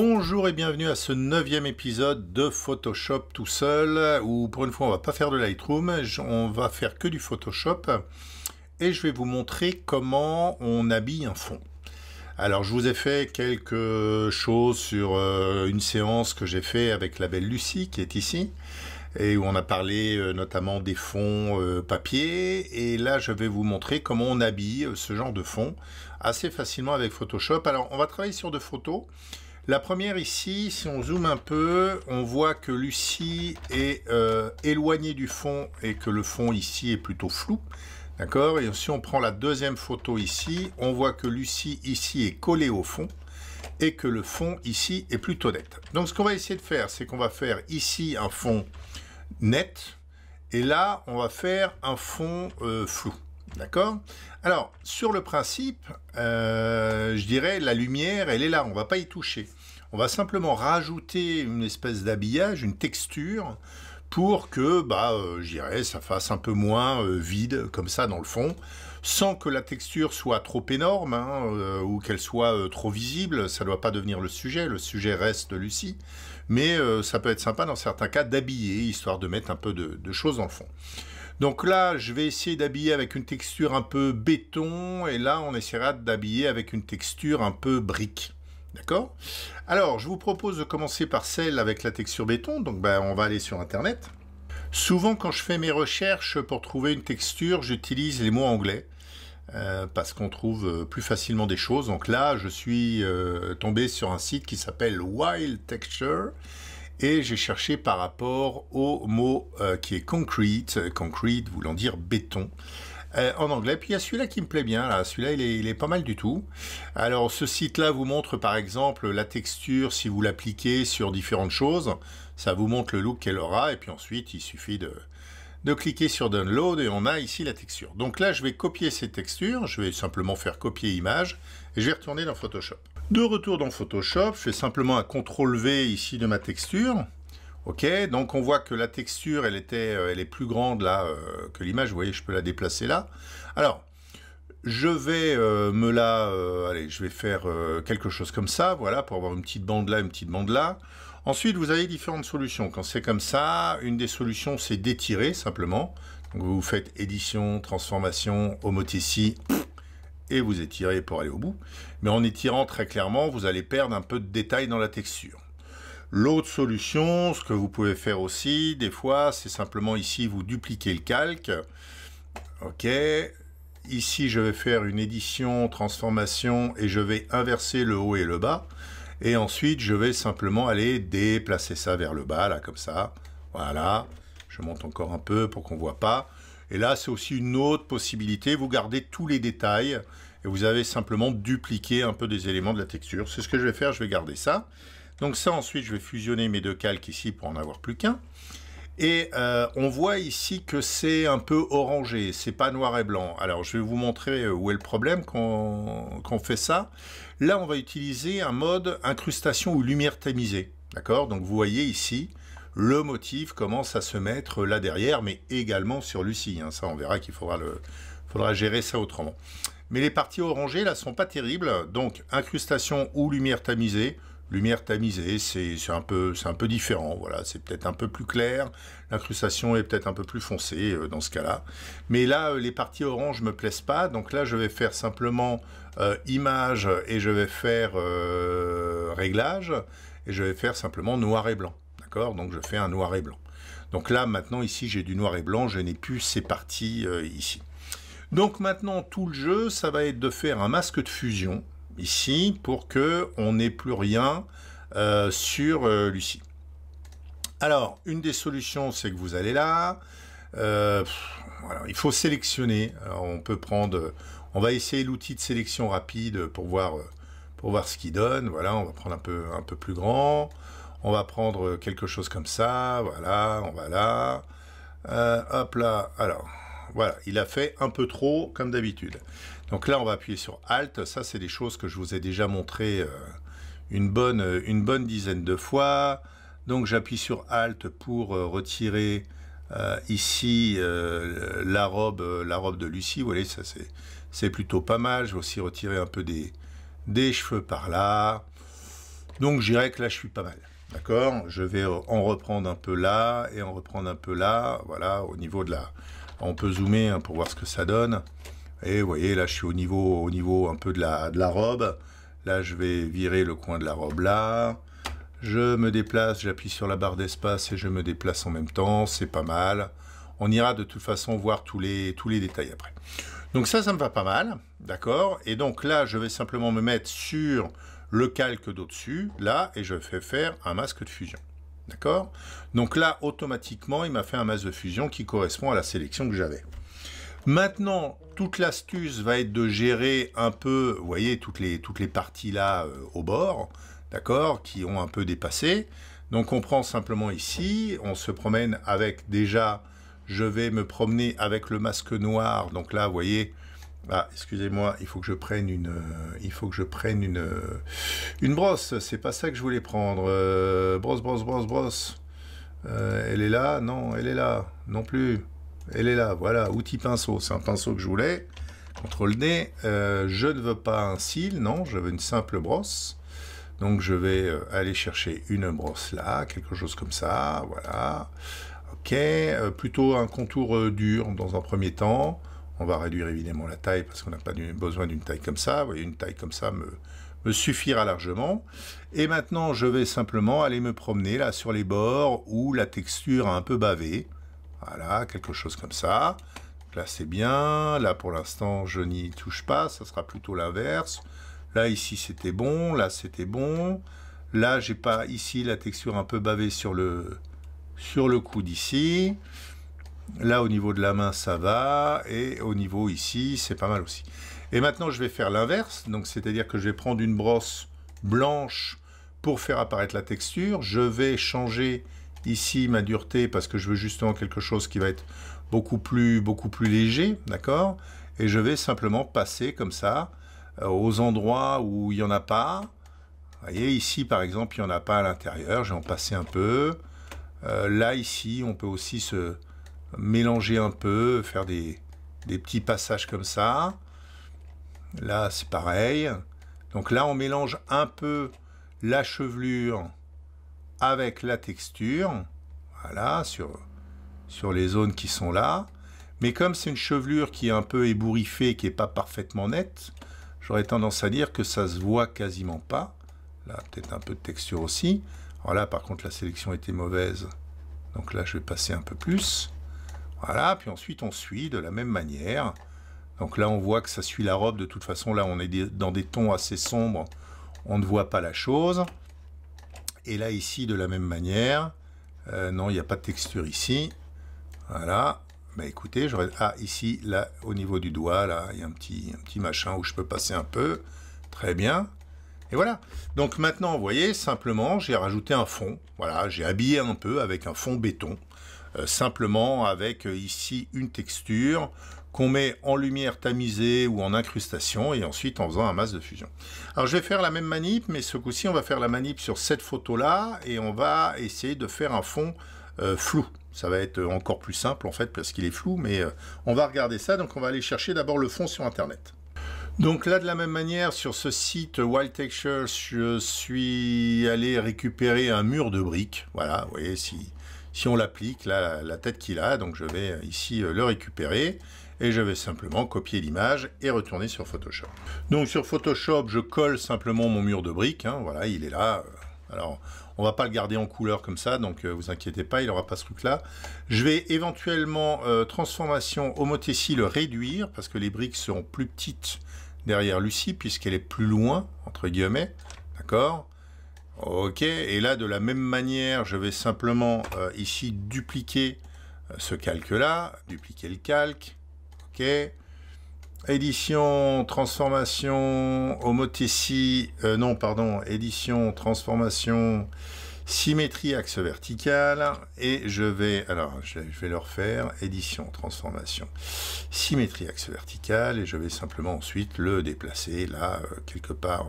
Bonjour et bienvenue à ce neuvième épisode de Photoshop tout seul, où pour une fois on va pas faire de Lightroom, on va faire que du Photoshop, et je vais vous montrer comment on habille un fond. Alors je vous ai fait quelque chose sur euh, une séance que j'ai fait avec la belle Lucie qui est ici, et où on a parlé euh, notamment des fonds euh, papier, et là je vais vous montrer comment on habille ce genre de fond assez facilement avec Photoshop. Alors on va travailler sur deux photos. La première ici, si on zoome un peu, on voit que Lucie est euh, éloignée du fond et que le fond ici est plutôt flou. D'accord Et si on prend la deuxième photo ici, on voit que Lucie ici est collée au fond et que le fond ici est plutôt net. Donc ce qu'on va essayer de faire, c'est qu'on va faire ici un fond net et là, on va faire un fond euh, flou. D'accord Alors, sur le principe, euh, je dirais la lumière, elle est là, on ne va pas y toucher. On va simplement rajouter une espèce d'habillage, une texture, pour que, bah, euh, ça fasse un peu moins euh, vide, comme ça, dans le fond, sans que la texture soit trop énorme, hein, euh, ou qu'elle soit trop visible, ça ne doit pas devenir le sujet, le sujet reste Lucie, mais ça peut être sympa dans certains cas d'habiller, histoire de mettre un peu de, de choses dans le fond. Donc là, je vais essayer d'habiller avec une texture un peu béton, et là, on essaiera d'habiller avec une texture un peu brique. D'accord Alors, je vous propose de commencer par celle avec la texture béton. Donc, ben, on va aller sur Internet. Souvent, quand je fais mes recherches pour trouver une texture, j'utilise les mots anglais. Euh, parce qu'on trouve euh, plus facilement des choses. Donc là, je suis euh, tombé sur un site qui s'appelle Wild Texture et j'ai cherché par rapport au mot qui est concrete, concrete voulant dire béton. Euh, en anglais. Puis il y a celui-là qui me plaît bien, Celui-là, il est, pas mal du tout. Alors, ce site-là vous montre, par exemple, la texture si vous l'appliquez sur différentes choses. Ça vous montre le look qu'elle aura. Et puis ensuite, il suffit de, de cliquer sur Download et on a ici la texture. Donc là, je vais copier cette texture. je vais simplement faire copier image et je vais retourner dans Photoshop. De retour dans Photoshop, je fais simplement un CTRL V ici de ma texture Ok, donc on voit que la texture, elle, était, euh, elle est plus grande là euh, que l'image. Vous voyez, je peux la déplacer là. Alors, je vais euh, me la... allez, je vais faire quelque chose comme ça, voilà, pour avoir une petite bande là, une petite bande là. Ensuite, vous avez différentes solutions. Quand c'est comme ça, une des solutions, c'est d'étirer simplement. vous faites édition, transformation, homothétie, et vous étirez pour aller au bout. Mais en étirant très clairement, vous allez perdre un peu de détail dans la texture. L'autre solution, ce que vous pouvez faire aussi, des fois, c'est simplement ici, vous dupliquez le calque. OK. Ici, je vais faire une édition, transformation, et je vais inverser le haut et le bas. Et ensuite, je vais simplement aller déplacer ça vers le bas, là, comme ça. Voilà. Je monte encore un peu pour qu'on ne voit pas. Et là, c'est aussi une autre possibilité. Vous gardez tous les détails et vous avez simplement dupliqué un peu des éléments de la texture. C'est ce que je vais faire. Je vais garder ça. Donc ça, ensuite, je vais fusionner mes deux calques ici pour en avoir plus qu'un. Et euh, on voit ici que c'est un peu orangé, c'est pas noir et blanc. Alors je vais vous montrer euh, où est le problème quand, on fait ça. Là, on va utiliser un mode incrustation ou lumière tamisée. D'accord Donc vous voyez ici, le motif commence à se mettre là derrière, mais également sur Lucie. Hein. Ça, on verra qu'il faudra, le, faudra gérer ça autrement. Mais les parties orangées, là, sont pas terribles. Donc, incrustation ou lumière tamisée, lumière tamisée, c'est un, peu, différent. Voilà, c'est peut-être un peu plus clair. L'incrustation est peut-être un peu plus foncée euh, dans ce cas-là. Mais là, euh, les parties orange me plaisent pas. Donc là, je vais faire simplement euh, image et je vais faire réglage et je vais faire simplement noir et blanc. D'accord Donc je fais un noir et blanc. Donc là, maintenant, ici, j'ai du noir et blanc. Je n'ai plus ces parties ici. Donc maintenant, tout le jeu, ça va être de faire un masque de fusion ici pour que on n'ait plus rien euh, sur euh, Lucie. Alors, une des solutions, c'est que vous allez là. Euh, il faut sélectionner. on peut prendre. On va essayer l'outil de sélection rapide pour voir, pour voir ce qu'il donne. Voilà, on va prendre un peu, un peu plus grand. On va prendre quelque chose comme ça. Voilà, on va là. hop là. Alors, voilà, il a fait un peu trop comme d'habitude. Donc là, on va appuyer sur Alt. Ça, c'est des choses que je vous ai déjà montrées euh, euh, une bonne, dizaine de fois. Donc j'appuie sur Alt pour euh, retirer ici la, robe, la robe de Lucie. Vous voyez, ça c'est plutôt pas mal. Je vais aussi retirer un peu des, des cheveux par là. Donc je dirais que là je suis pas mal. D'accord Je vais en reprendre un peu là et en reprendre un peu là. Voilà, au niveau de la... On peut zoomer hein, pour voir ce que ça donne. Et vous voyez, là, je suis au niveau, au niveau un peu de la, de la robe. Là, je vais virer le coin de la robe là. Je me déplace, j'appuie sur la barre d'espace et je me déplace en même temps. C'est pas mal. On ira de toute façon voir tous les, tous les détails après. Donc ça, ça me va pas mal. D'accord Et donc là, je vais simplement me mettre sur le calque d'au-dessus, là, et je fais faire un masque de fusion. D'accord Donc là, automatiquement, il m'a fait un masque de fusion qui correspond à la sélection que j'avais. Maintenant, toute l'astuce va être de gérer un peu, vous voyez, toutes les, toutes les parties là euh, au bord, d'accord, qui ont un peu dépassé. Donc on prend simplement ici, on se promène avec déjà, je vais me promener avec le masque noir. Donc là, vous voyez, ah, excusez-moi, il faut que je prenne une, euh, il faut que je prenne une, euh, une brosse. C'est pas ça que je voulais prendre. brosse, brosse, brosse, brosse. elle est là Non, elle est là. Non plus elle est là, voilà, outil pinceau, c'est un pinceau que je voulais. Contrôle le euh, nez je ne veux pas un cil, non, je veux une simple brosse. Donc je vais euh, aller chercher une brosse là, quelque chose comme ça, voilà. Ok, euh, plutôt un contour dur dans un premier temps. On va réduire évidemment la taille parce qu'on n'a pas besoin d'une taille comme ça. Vous voyez, une taille comme ça me, me suffira largement. Et maintenant, je vais simplement aller me promener là sur les bords où la texture a un peu bavé. Voilà, quelque chose comme ça. là, c'est bien. Là, pour l'instant, je n'y touche pas. Ça sera plutôt l'inverse. Là, ici, c'était bon. Là, c'était bon. Là, j'ai pas ici la texture un peu bavée sur le, sur le coude ici. Là, au niveau de la main, ça va. Et au niveau ici, c'est pas mal aussi. Et maintenant, je vais faire l'inverse. Donc, c'est-à-dire que je vais prendre une brosse blanche pour faire apparaître la texture. Je vais changer Ici, ma dureté, parce que je veux justement quelque chose qui va être beaucoup plus, beaucoup plus léger, d'accord Et je vais simplement passer comme ça euh, aux endroits où il n'y en a pas. Vous voyez, ici, par exemple, il n'y en a pas à l'intérieur. Je vais en passer un peu. Euh, là, ici, on peut aussi se mélanger un peu, faire des, des petits passages comme ça. Là, c'est pareil. Donc là, on mélange un peu la chevelure avec la texture, voilà, sur, sur les zones qui sont là. Mais comme c'est une chevelure qui est un peu ébouriffée, qui n'est pas parfaitement nette, j'aurais tendance à dire que ça se voit quasiment pas. Là, peut-être un peu de texture aussi. Alors là, par contre, la sélection était mauvaise. Donc là, je vais passer un peu plus. Voilà, puis ensuite, on suit de la même manière. Donc là, on voit que ça suit la robe. De toute façon, là, on est dans des tons assez sombres. On ne voit pas la chose. Et là, ici, de la même manière. Euh, non, il n'y a pas de texture ici. Voilà. Bah écoutez, j'aurais... Ah, ici, là, au niveau du doigt, là, il y a un petit, un petit machin où je peux passer un peu. Très bien. Et voilà. Donc maintenant, vous voyez, simplement, j'ai rajouté un fond. Voilà, j'ai habillé un peu avec un fond béton. Euh, simplement avec euh, ici une texture qu'on met en lumière tamisée ou en incrustation et ensuite en faisant un masque de fusion. Alors je vais faire la même manip, mais ce coup-ci on va faire la manip sur cette photo-là et on va essayer de faire un fond euh, flou. Ça va être encore plus simple en fait parce qu'il est flou, mais on va regarder ça. Donc on va aller chercher d'abord le fond sur Internet. Donc là, de la même manière, sur ce site Wild Textures, je suis allé récupérer un mur de briques. Voilà, vous voyez, si, si on l'applique, la, la tête qu'il a, donc je vais euh, ici euh, le récupérer et je vais simplement copier l'image et retourner sur Photoshop. Donc sur Photoshop, je colle simplement mon mur de briques, hein, voilà, il est là. Euh, alors, on va pas le garder en couleur comme ça, donc vous inquiétez pas, il aura pas ce truc-là. Je vais éventuellement, transformation homothétie, le réduire, parce que les briques seront plus petites derrière Lucie, puisqu'elle est plus loin, entre guillemets, d'accord Ok, et là de la même manière, je vais simplement euh, ici dupliquer euh, ce calque-là, dupliquer le calque, ok. Édition, transformation, homothétie, euh, non pardon, édition, transformation, symétrie, axe vertical, et je vais, alors je, vais le refaire, édition, transformation, symétrie, axe vertical, et je vais simplement ensuite le déplacer là, quelque part,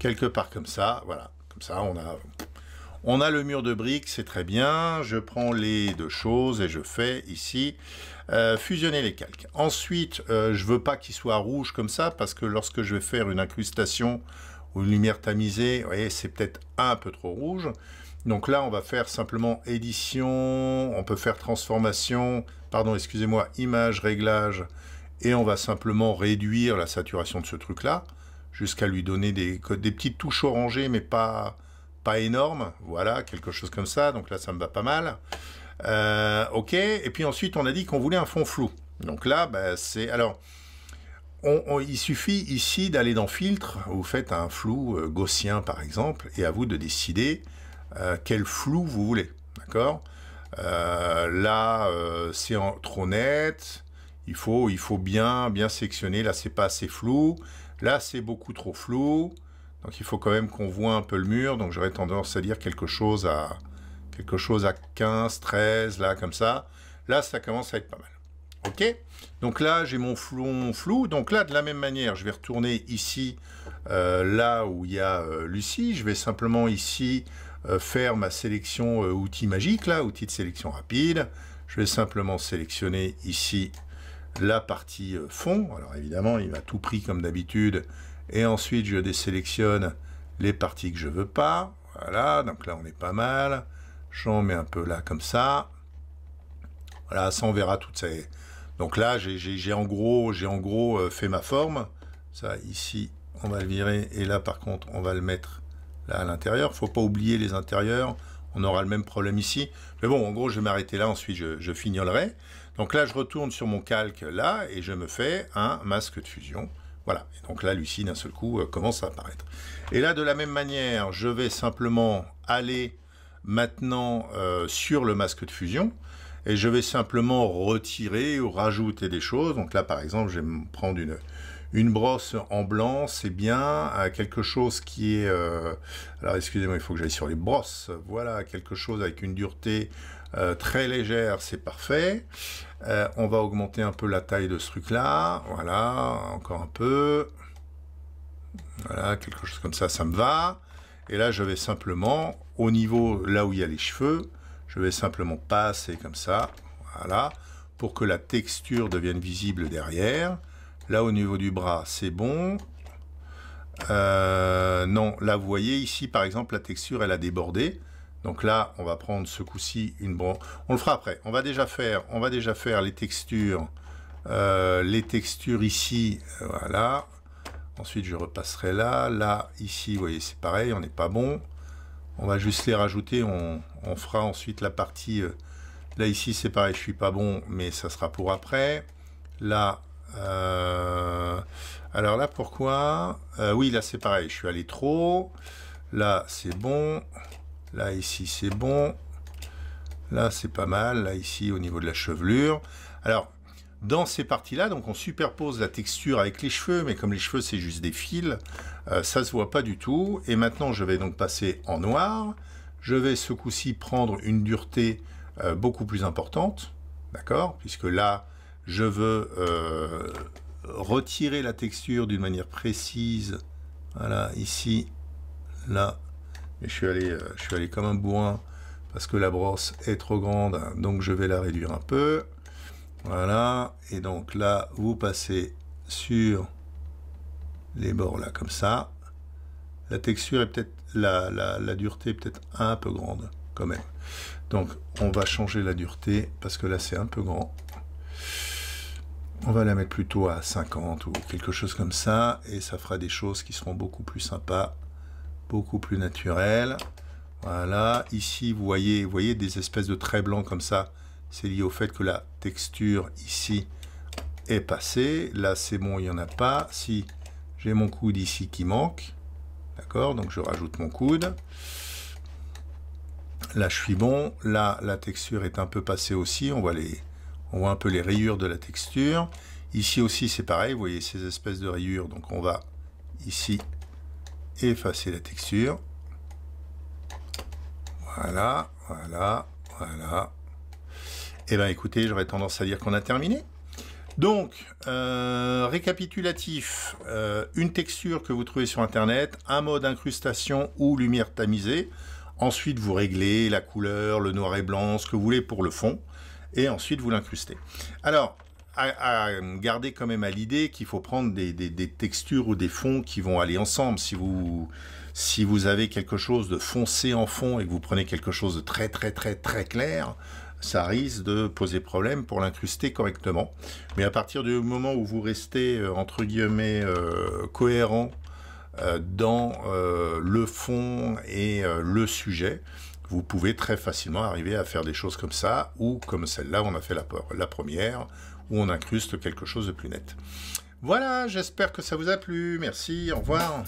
quelque part comme ça, voilà ça, on a, le mur de briques, c'est très bien. Je prends les deux choses et je fais ici euh, fusionner les calques. Ensuite, je euh, je veux pas qu'il soit rouge comme ça parce que lorsque je vais faire une incrustation ou une lumière tamisée, c'est peut-être un peu trop rouge. Donc là, on va faire simplement édition, on peut faire transformation, pardon, excusez-moi, image, réglage, et on va simplement réduire la saturation de ce truc-là jusqu'à lui donner des, des petites touches orangées, mais pas, pas énormes. Voilà, quelque chose comme ça. Donc là, ça me va pas mal. Euh, ok, et puis ensuite, on a dit qu'on voulait un fond flou. Donc là, bah, c'est... Alors, on, il suffit ici d'aller dans Filtre, vous faites un flou euh, gaussien, par exemple, et à vous de décider euh, quel flou vous voulez. D'accord Là, c'est trop net. Il faut, il faut bien, bien sectionner. Là, c'est pas assez flou. Là, c'est beaucoup trop flou. Donc il faut quand même qu'on voit un peu le mur. Donc j'aurais tendance à dire quelque chose à quelque chose à 15, 13, là, comme ça. Là, ça commence à être pas mal. OK Donc là, j'ai mon flou, mon flou. Donc là, de la même manière, je vais retourner ici, euh, là où il y a euh, Lucie. Je vais simplement ici euh, faire ma sélection outil magique, là, outil de sélection rapide. Je vais simplement sélectionner ici la partie euh, fond. Alors évidemment, il va tout pris comme d'habitude. Et ensuite, je désélectionne les parties que je veux pas. Voilà, donc là, on est pas mal. J'en mets un peu là, comme ça. Voilà, ça, on verra toutes ces... Donc là, j'ai en gros, j'ai en gros euh, fait ma forme. Ça, ici, on va le virer. Et là, par contre, on va le mettre là à l'intérieur. faut pas oublier les intérieurs on aura le même problème ici. Mais bon, en gros, je vais m'arrêter là, ensuite je, fignolerai. Donc là, je retourne sur mon calque là et je me fais un masque de fusion. Voilà. Et donc là, Lucie, d'un seul coup, euh, commence à apparaître. Et là, de la même manière, je vais simplement aller maintenant euh, sur le masque de fusion et je vais simplement retirer ou rajouter des choses. Donc là, par exemple, je vais me prendre une, une brosse en blanc, c'est bien. Euh, quelque chose qui est... Euh, alors excusez-moi, il faut que j'aille sur les brosses. Voilà, quelque chose avec une dureté euh, très légère, c'est parfait. on va augmenter un peu la taille de ce truc-là. Voilà, encore un peu. Voilà, quelque chose comme ça, ça me va. Et là, je vais simplement, au niveau là où il y a les cheveux, je vais simplement passer comme ça. Voilà, pour que la texture devienne visible derrière. Là, au niveau du bras, c'est bon. Euh, non, là, vous voyez ici, par exemple, la texture, elle a débordé. Donc là, on va prendre ce coup-ci une branche. On le fera après. On va déjà faire, on va déjà faire les textures. Euh, les textures ici, voilà. Ensuite, je repasserai là. Là, ici, vous voyez, c'est pareil, on n'est pas bon. On va juste les rajouter. On, fera ensuite la partie... Euh, là, ici, c'est pareil, je suis pas bon, mais ça sera pour après. Là, euh, alors là, pourquoi euh, Oui, là, c'est pareil. Je suis allé trop. Là, c'est bon. Là, ici, c'est bon. Là, c'est pas mal. Là, ici, au niveau de la chevelure. Alors, dans ces parties-là, donc on superpose la texture avec les cheveux, mais comme les cheveux, c'est juste des fils, euh, ça se voit pas du tout. Et maintenant, je vais donc passer en noir. Je vais ce coup-ci prendre une dureté beaucoup plus importante. D'accord Puisque là, je veux euh, retirer la texture d'une manière précise. Voilà, ici, là. Mais je suis allé, euh, je suis allé comme un bourrin parce que la brosse est trop grande, donc je vais la réduire un peu. Voilà, et donc là, vous passez sur les bords là, comme ça. La texture est peut-être, la, la, la dureté est peut-être un peu grande, quand même. Donc, on va changer la dureté, parce que là, c'est un peu grand on va la mettre plutôt à 50 ou quelque chose comme ça, et ça fera des choses qui seront beaucoup plus sympas, beaucoup plus naturelles. Voilà, ici vous voyez, vous voyez des espèces de traits blancs comme ça, c'est lié au fait que la texture ici est passée, là c'est bon, il n'y en a pas, si j'ai mon coude ici qui manque, d'accord, donc je rajoute mon coude, là je suis bon, là la texture est un peu passée aussi, on va les on voit un peu les rayures de la texture. Ici aussi, c'est pareil, vous voyez ces espèces de rayures. Donc on va ici effacer la texture. Voilà, voilà, voilà. Eh bien écoutez, j'aurais tendance à dire qu'on a terminé. Donc, euh, récapitulatif, euh, une texture que vous trouvez sur Internet, un mode incrustation ou lumière tamisée. Ensuite, vous réglez la couleur, le noir et blanc, ce que vous voulez pour le fond et ensuite vous l'incrustez. Alors, à, garder quand même à l'idée qu'il faut prendre des, textures ou des fonds qui vont aller ensemble. Si vous, si vous avez quelque chose de foncé en fond et que vous prenez quelque chose de très très très très clair, ça risque de poser problème pour l'incruster correctement. Mais à partir du moment où vous restez euh, entre guillemets euh, cohérent euh, dans le fond et le sujet, vous pouvez très facilement arriver à faire des choses comme ça, ou comme celle-là, on a fait la, la première, où on incruste quelque chose de plus net. Voilà, j'espère que ça vous a plu. Merci, au revoir.